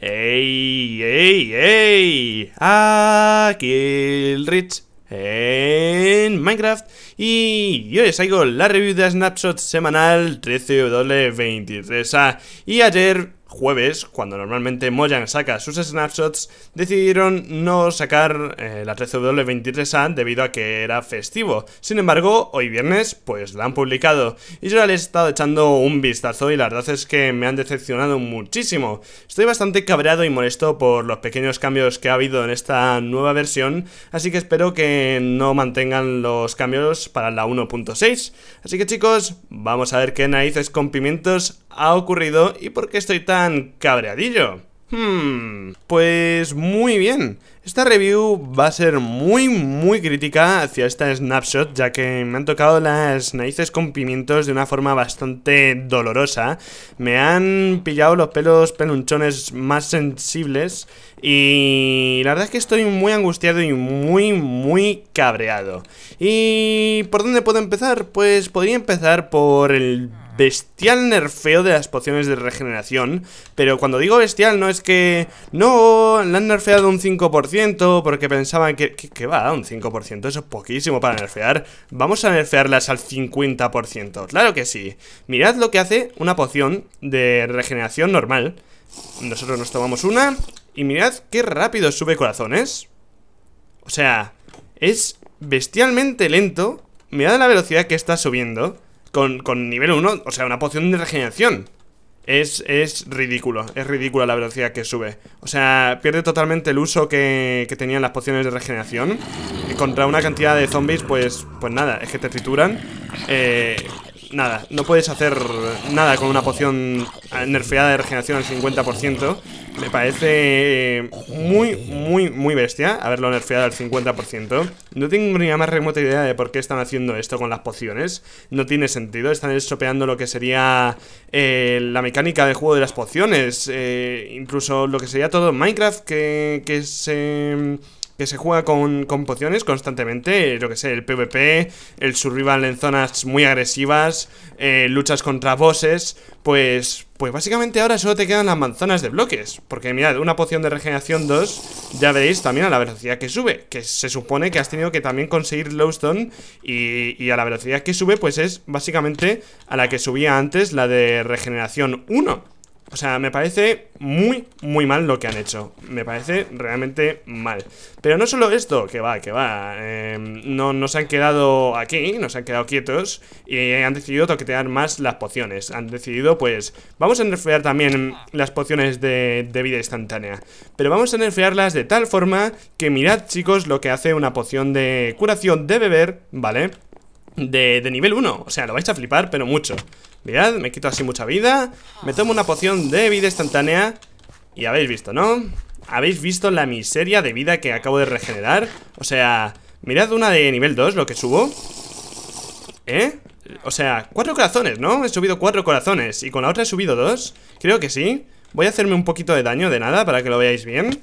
¡Ey! hey, hey, Aquí el Rich en Minecraft y yo les traigo la review de Snapshot semanal 13W23A y ayer jueves, cuando normalmente Mojang saca sus snapshots, decidieron no sacar eh, la 13W23A debido a que era festivo. Sin embargo, hoy viernes, pues la han publicado. Y yo le he estado echando un vistazo y la verdad es que me han decepcionado muchísimo. Estoy bastante cabreado y molesto por los pequeños cambios que ha habido en esta nueva versión, así que espero que no mantengan los cambios para la 1.6. Así que chicos, vamos a ver qué narices con pimientos ha ocurrido y por qué estoy tan cabreadillo. Hmm, pues muy bien. Esta review va a ser muy, muy crítica hacia esta snapshot, ya que me han tocado las narices con pimientos de una forma bastante dolorosa. Me han pillado los pelos pelunchones más sensibles y la verdad es que estoy muy angustiado y muy, muy cabreado. ¿Y por dónde puedo empezar? Pues podría empezar por el bestial nerfeo de las pociones de regeneración. Pero cuando digo bestial no es que... No, la han nerfeado un 5% porque pensaban que... que, va? Un 5%, eso es poquísimo para nerfear. Vamos a nerfearlas al 50%. Claro que sí. Mirad lo que hace una poción de regeneración normal. Nosotros nos tomamos una y mirad qué rápido sube corazones. O sea, es bestialmente lento. Mirad la velocidad que está subiendo con, nivel 1, o sea, una poción de regeneración. Es, es, ridículo, es ridícula la velocidad que sube. O sea, pierde totalmente el uso que, tenían las pociones de regeneración. y Contra una cantidad de zombies, pues, pues nada, es que te trituran. Eh, nada, no puedes hacer nada con una poción nerfeada de regeneración al 50%. Me parece eh, muy, muy, muy bestia haberlo nerfeado al 50%. No tengo ni la más remota idea de por qué están haciendo esto con las pociones. No tiene sentido, están estropeando lo que sería eh, la mecánica de juego de las pociones. Eh, incluso lo que sería todo Minecraft que, que se que se juega con, con pociones constantemente, lo que sé, el PvP, el survival en zonas muy agresivas, eh, luchas contra bosses, pues, pues básicamente ahora solo te quedan las manzanas de bloques, porque mirad, una poción de regeneración 2, ya veis también a la velocidad que sube, que se supone que has tenido que también conseguir Lowstone y, y a la velocidad que sube pues es básicamente a la que subía antes la de regeneración 1. O sea, me parece muy, muy mal lo que han hecho. Me parece realmente mal. Pero no solo esto, que va, que va. Em, no nos han quedado aquí, nos han quedado quietos y han decidido toquetear más las pociones. Han decidido, pues, vamos a enfriar también las pociones de, de vida instantánea. Pero vamos a enfriarlas de tal forma que mirad, chicos, lo que hace una poción de curación de beber, ¿vale? de, nivel 1 O sea, lo vais a flipar, pero mucho Mirad, me quito así mucha vida Me tomo una poción de vida instantánea Y habéis visto, ¿no? Habéis visto la miseria de vida que acabo de regenerar O sea, mirad una de nivel 2 Lo que subo ¿Eh? O sea, cuatro corazones, ¿no? He subido cuatro corazones Y con la otra he subido dos Creo que sí Voy a hacerme un poquito de daño de nada para que lo veáis bien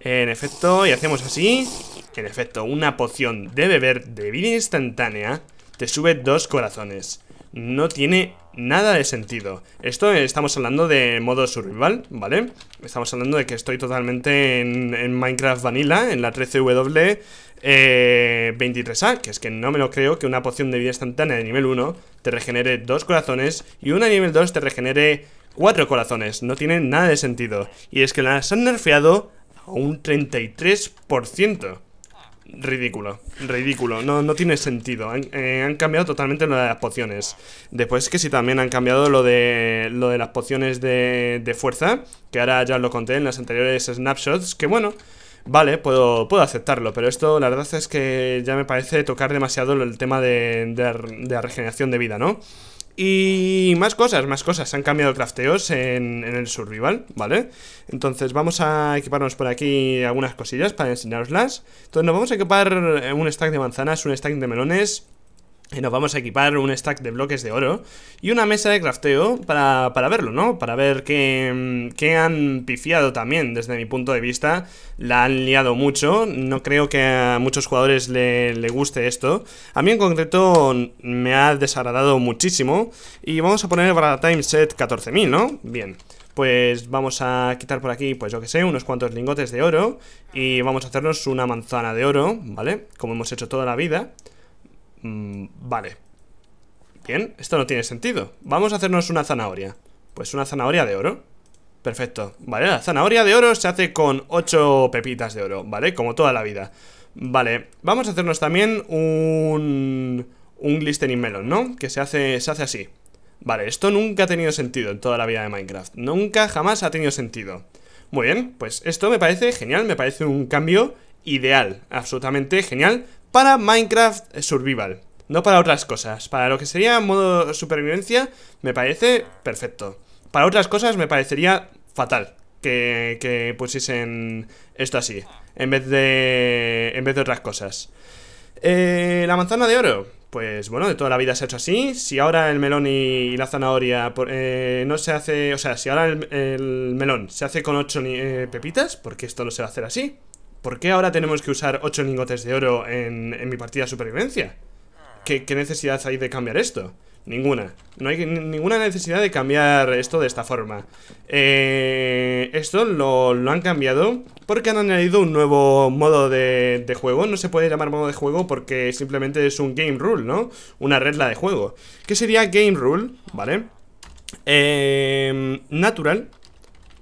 En efecto, y hacemos así En efecto, una poción de beber de vida instantánea te sube dos corazones. No tiene nada de sentido. Esto eh, estamos hablando de modo survival, ¿vale? Estamos hablando de que estoy totalmente en, Minecraft Vanilla, en la 13W 23A, eh, que es que no me lo creo que una poción de vida instantánea de nivel 1 te regenere dos corazones y una de nivel 2 te regenere cuatro corazones. No tiene nada de sentido. Y es que las han nerfeado a un 33%. Ridículo, ridículo, no, no tiene sentido. Eh, han, cambiado totalmente lo de las pociones. Después que si también han cambiado lo de lo de las pociones de, fuerza, que ahora ya lo conté en las anteriores snapshots, que bueno, vale, puedo, puedo aceptarlo, pero esto la verdad es que ya me parece tocar demasiado el tema de, de, regeneración de vida, ¿no? Y más cosas, más cosas. Han cambiado crafteos en, en el survival, ¿vale? Entonces vamos a equiparnos por aquí algunas cosillas para enseñaroslas Entonces nos vamos a equipar un stack de manzanas, un stack de melones, y nos vamos a equipar un stack de bloques de oro y una mesa de crafteo para, verlo, ¿no? Para ver qué, han pifiado también, desde mi punto de vista. La han liado mucho, no creo que a muchos jugadores le, guste esto. A mí en concreto me ha desagradado muchísimo y vamos a poner para set 14.000, ¿no? Bien pues vamos a quitar por aquí, pues yo que sé, unos cuantos lingotes de oro y vamos a hacernos una manzana de oro, ¿vale? Como hemos hecho toda la vida. Mm, vale. Bien, esto no tiene sentido. Vamos a hacernos una zanahoria. Pues una zanahoria de oro. Perfecto. Vale, la zanahoria de oro se hace con 8 pepitas de oro, ¿vale? Como toda la vida. Vale, vamos a hacernos también un... Un glistening melon, ¿no? Que se hace, se hace así. Vale, esto nunca ha tenido sentido en toda la vida de Minecraft. Nunca, jamás ha tenido sentido. Muy bien, pues esto me parece genial, me parece un cambio ideal, absolutamente genial para Minecraft Survival, no para otras cosas. Para lo que sería modo supervivencia, me parece perfecto. Para otras cosas me parecería fatal que, pusiesen esto así, en vez de, en vez de otras cosas. Eh, la manzana de oro, pues bueno, de toda la vida se ha hecho así. Si ahora el melón y la zanahoria eh, no se hace. O sea, si ahora el, melón se hace con 8 eh, pepitas, porque esto no se va a hacer así. ¿Por qué ahora tenemos que usar 8 lingotes de oro en, mi partida de supervivencia? ¿Qué, necesidad hay de cambiar esto? Ninguna. No hay ninguna necesidad de cambiar esto de esta forma. Eh, esto lo, han cambiado porque han añadido un nuevo modo de, juego. No se puede llamar modo de juego porque simplemente es un game rule, ¿no? Una regla de juego. ¿Qué sería game rule? ¿Vale? Eh, natural.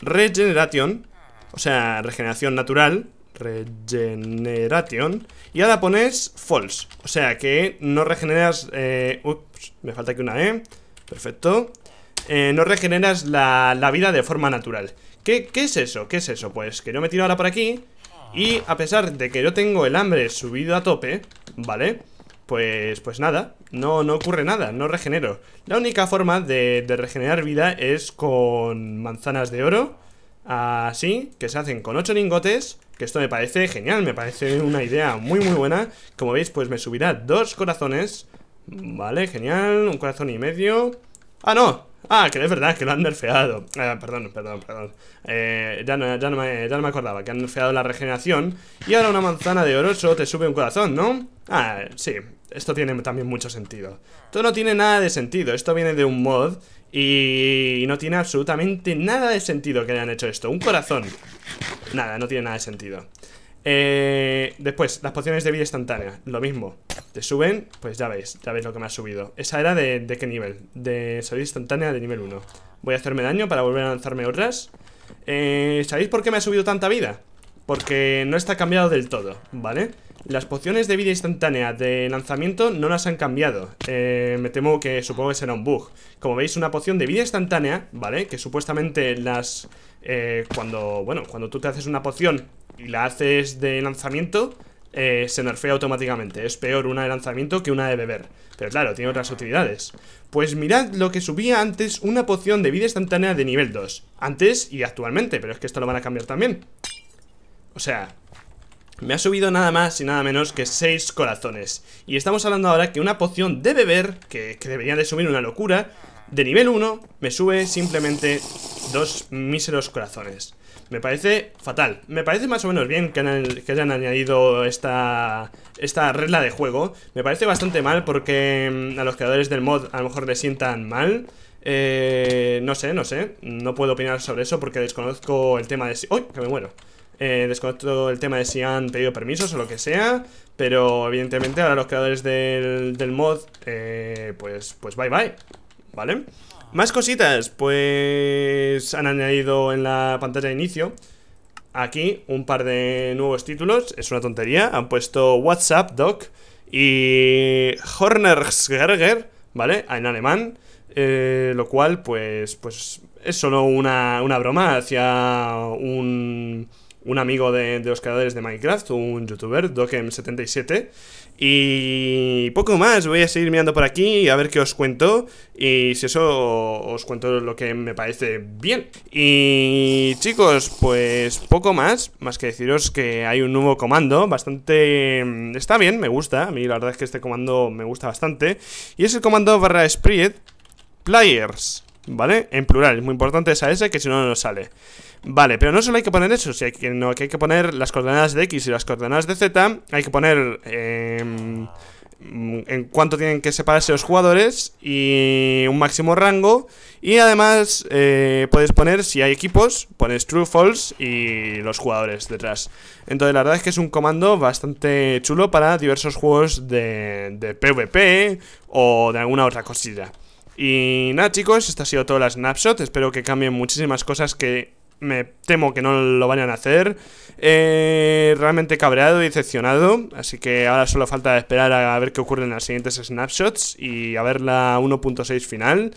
Regeneration. O sea, regeneración natural Regeneration. Y ahora pones false. O sea que no regeneras... Eh, ups, me falta aquí una E. Perfecto. Eh, no regeneras la, vida de forma natural. ¿Qué, es eso? ¿Qué es eso? Pues que yo me tiro ahora por aquí y a pesar de que yo tengo el hambre subido a tope, ¿vale? Pues, pues nada, no, no ocurre nada, no regenero. La única forma de, de regenerar vida es con manzanas de oro así, que se hacen con ocho lingotes, que esto me parece genial, me parece una idea muy muy buena. Como veis, pues me subirá dos corazones, vale, genial, un corazón y medio. ¡Ah, no! Ah, que es verdad, que lo han nerfeado. Ah, perdón, perdón, perdón. Eh, ya, no, me, ya, no, me, acordaba, que han nerfeado la regeneración. Y ahora una manzana de oroso te sube un corazón, ¿no? Ah, sí, esto tiene también mucho sentido. Esto no tiene nada de sentido, esto viene de un mod y no tiene absolutamente nada de sentido que hayan hecho esto. Un corazón. Nada, no tiene nada de sentido. Eh, después, las pociones de vida instantánea. Lo mismo. Te suben, pues ya veis, ya veis lo que me ha subido. Esa era de, de qué nivel. De salida instantánea de nivel 1. Voy a hacerme daño para volver a lanzarme otras. Eh, ¿Sabéis por qué me ha subido tanta vida? Porque no está cambiado del todo, ¿vale? vale las pociones de vida instantánea de lanzamiento no las han cambiado. Eh, me temo que supongo que será un bug. Como veis, una poción de vida instantánea, ¿vale? Que supuestamente las... Eh, cuando, bueno, cuando tú te haces una poción y la haces de lanzamiento, eh, se nerfea automáticamente. Es peor una de lanzamiento que una de beber. Pero claro, tiene otras utilidades. Pues mirad lo que subía antes una poción de vida instantánea de nivel 2. Antes y actualmente, pero es que esto lo van a cambiar también. O sea, me ha subido nada más y nada menos que 6 corazones. Y estamos hablando ahora que una poción de beber, que, que debería de subir una locura, de nivel 1 me sube simplemente dos míseros corazones. Me parece fatal. Me parece más o menos bien que, hayan añadido esta, esta regla de juego. Me parece bastante mal porque mm, a los creadores del mod a lo mejor les sientan mal. Eh, no sé, no sé. No puedo opinar sobre eso porque desconozco el tema de... si, ¡Uy! Que me muero. Eh, desconecto el tema de si han pedido permisos o lo que sea. Pero evidentemente ahora los creadores del, mod, eh, pues, pues bye bye. ¿Vale? Más cositas, pues han añadido en la pantalla de inicio aquí un par de nuevos títulos. Es una tontería. Han puesto WhatsApp, Doc y Hornersgerger, ¿vale? En alemán. Eh, lo cual, pues, pues es solo una, una broma hacia un un amigo de, los creadores de Minecraft, un youtuber, Dokem77. Y poco más, voy a seguir mirando por aquí a ver qué os cuento. Y si eso os cuento lo que me parece bien. Y chicos, pues poco más, más que deciros que hay un nuevo comando, bastante... Mm, está bien, me gusta, a mí la verdad es que este comando me gusta bastante. Y es el comando barra spread players. ¿Vale? En plural, es muy importante esa S que si no, no nos sale Vale, pero no solo hay que poner eso si hay que, hay que poner las coordenadas de X y las coordenadas de Z Hay que poner... Em, en cuánto tienen que separarse los jugadores y un máximo rango. Y además eh, puedes poner, si hay equipos, pones true, false y los jugadores detrás. Entonces la verdad es que es un comando bastante chulo para diversos juegos de, de PvP o de alguna otra cosilla. Y nada chicos, esta ha sido todo la snapshot, espero que cambien muchísimas cosas que me temo que no lo vayan a hacer. Eh, realmente cabreado y decepcionado. Así que ahora solo falta esperar a ver qué ocurre en las siguientes snapshots y a ver la 1.6 final.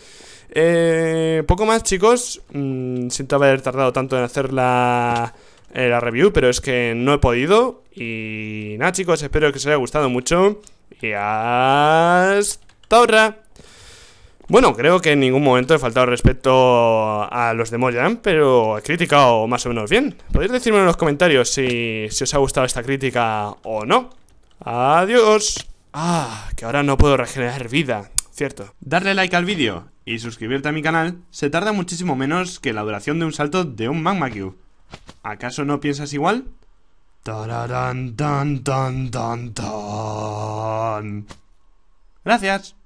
Eh, poco más, chicos. Mm, siento haber tardado tanto en hacer la, eh, la review, pero es que no he podido. Y nada, chicos, espero que os haya gustado mucho. Y hasta ahora. Bueno, creo que en ningún momento he faltado respecto a los de Moyan, pero he criticado más o menos bien. Podéis decirme en los comentarios si, os ha gustado esta crítica o no. Adiós. Ah, que ahora no puedo regenerar vida. Cierto. Darle like al vídeo y suscribirte a mi canal se tarda muchísimo menos que la duración de un salto de un Magma Cube. ¿Acaso no piensas igual? Tararán, tan, tan, tan, tan. Gracias.